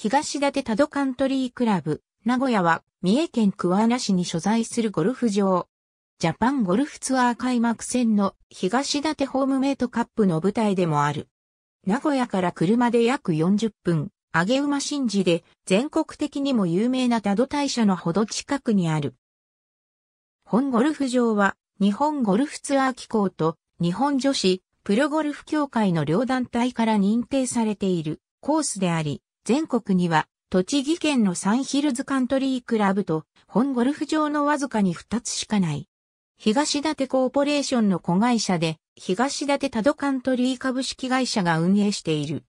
東立多度カントリークラブ、名古屋は、三重県桑名市に所在するゴルフ場。ジャパンゴルフツアー開幕戦の東立ホームメイトカップの舞台でもある。名古屋から車で約40分、上げ馬神事で全国的にも有名な多度大社のほど近くにある。本ゴルフ場は日本ゴルフツアー機構と日本女子プロゴルフ協会の両団体から認定されているコースであり、全国には、栃木県のサンヒルズカントリークラブと、本ゴルフ場のわずかに2つしかない。東立コーポレーションの子会社で、東立多度カントリー株式会社が運営している。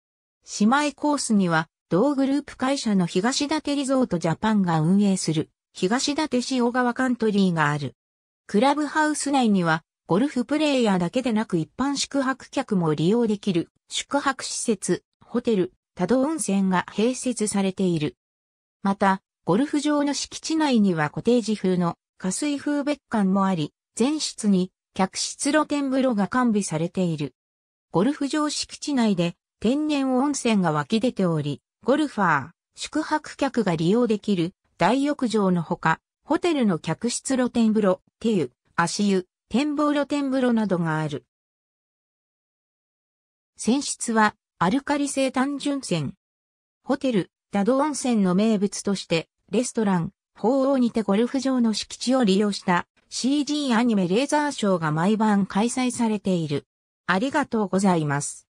姉妹コースには、同グループ会社の東立リゾートジャパンが運営する、東立塩川カントリーがある。クラブハウス内には、ゴルフプレイヤーだけでなく一般宿泊客も利用できる、宿泊施設、ホテル、多度温泉が併設されている。また、ゴルフ場の敷地内にはコテージ風の加水風別館もあり、全室に客室露天風呂が完備されている。ゴルフ場敷地内で天然温泉が湧き出ており、ゴルファー、宿泊客が利用できる大浴場のほか、ホテルの客室露天風呂、手湯、足湯、展望露天風呂などがある。泉質はアルカリ性単純泉。ホテル、ダド温泉の名物として、レストラン、鳳凰にてゴルフ場の敷地を利用した CG アニメレーザーショーが毎晩開催されている。ありがとうございます。